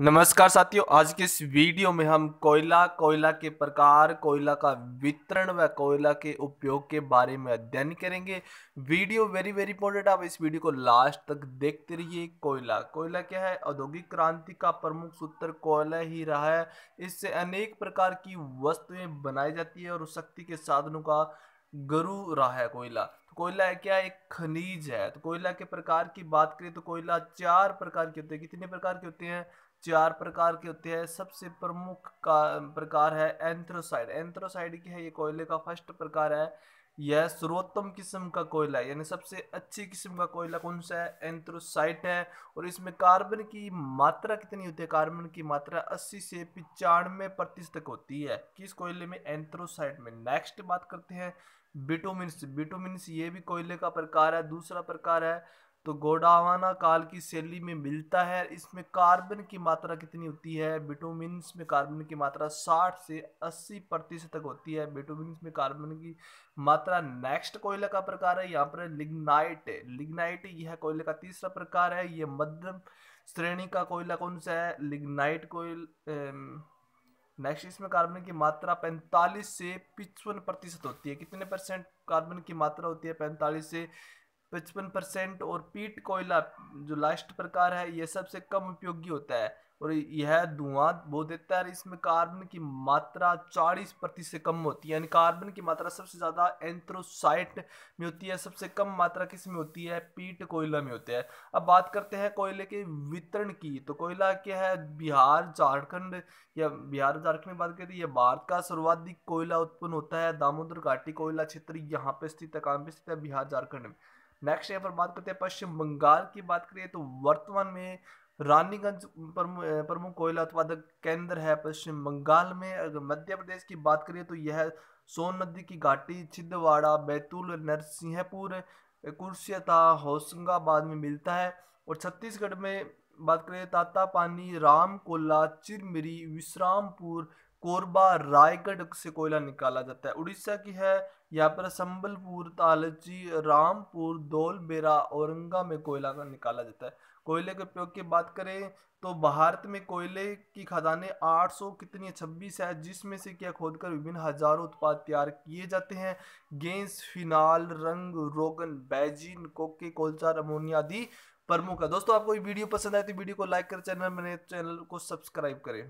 नमस्कार साथियों आज के इस वीडियो में हम कोयला कोयला के प्रकार कोयला का वितरण व कोयला के उपयोग के बारे में अध्ययन करेंगे वीडियो वेरी वेरी इंपॉर्टेंट आप इस वीडियो को लास्ट तक देखते रहिए कोयला कोयला क्या है औद्योगिक क्रांति का प्रमुख सूत्र कोयला ही रहा है इससे अनेक प्रकार की वस्तुएं बनाई जाती है और शक्ति के साधनों का गुरु रहा है कोयला तो कोयला है क्या एक खनिज है तो कोयला के प्रकार की बात करें तो कोयला चार प्रकार के होते हैं कितने प्रकार के होते हैं चार प्रकार के होते हैं सबसे प्रमुख का प्रकार है एंथ्रोसाइड एंथ्रोसाइड की है ये कोयले का फर्स्ट प्रकार है यह सर्वोत्तम किस्म का कोयला है यानी सबसे अच्छी किस्म का कोयला कौन सा है एंथ्रोसाइट है और इसमें कार्बन की मात्रा कितनी होती है कार्बन की मात्रा 80 से पिचानवे प्रतिशत तक होती है किस कोयले में एंथ्रोसाइट में नेक्स्ट बात करते हैं बिटोमिनस बिटोमिनस ये भी कोयले का प्रकार है दूसरा प्रकार है तो गोडावाना काल की शैली में मिलता है इसमें कार्बन की मात्रा कितनी होती है विटामिन में कार्बन की मात्रा 60 से 80 प्रतिशत तक होती है विटामिन में कार्बन की मात्रा नेक्स्ट कोयला का प्रकार है यहाँ पर लिग्नाइट लिग्नाइट यह कोयले का तीसरा प्रकार है यह मध्यम श्रेणी का कोयला कौन सा है लिग्नाइट कोयल नेक्स्ट इसमें कार्बन की मात्रा 45 से पिचपन प्रतिशत होती है कितने परसेंट कार्बन की मात्रा होती है 45 से पचपन परसेंट और पीट कोयला जो लास्ट प्रकार है यह सबसे कम उपयोगी होता है और यह धुआं बहुत देता है इसमें कार्बन की मात्रा चालीस प्रतिशत से कम होती है यानी कार्बन की मात्रा सबसे ज़्यादा एंथ्रोसाइट में होती है सबसे कम मात्रा किस में होती है पीट कोयला में होती है अब बात करते हैं कोयले के वितरण की तो कोयला क्या है बिहार झारखंड या बिहार झारखंड में बात करें तो यह भारत का सर्वाधिक कोयला उत्पन्न होता है दामोदर घाटी कोयला क्षेत्र यहाँ पे स्थित है कहाँ पे स्थित है बिहार झारखंड में नेक्स्ट यहाँ पर बात करते हैं पश्चिम बंगाल की बात करिए तो वर्तमान में रानीगंज प्रमुख कोयला उत्पादक केंद्र है पश्चिम बंगाल में अगर मध्य प्रदेश की बात करिए तो यह सोन नदी की घाटी छिंदवाड़ा बैतूल नरसिंहपुर कुर्सियता होशंगाबाद में मिलता है और छत्तीसगढ़ में बात करें तातापानी राम रामकोला चिरमिरी विश्रामपुर कोरबा रायगढ़ से कोयला निकाला जाता है उड़ीसा की है यहाँ पर संबलपुर तालची रामपुर धौलबेरा औरंगा में कोयला का निकाला जाता है कोयले के उपयोग की बात करें तो भारत में कोयले की खदानें 800 कितनी छब्बीस है जिसमें से क्या खोदकर विभिन्न हजारों उत्पाद तैयार किए जाते हैं गेंस फिनाल रंग रोगन बैजिन कोके कोलचार अमोनिया आदि प्रमुख है दोस्तों आपको ये वीडियो पसंद आए तो वीडियो को लाइक करें चैनल मेरे तो चैनल को सब्सक्राइब करें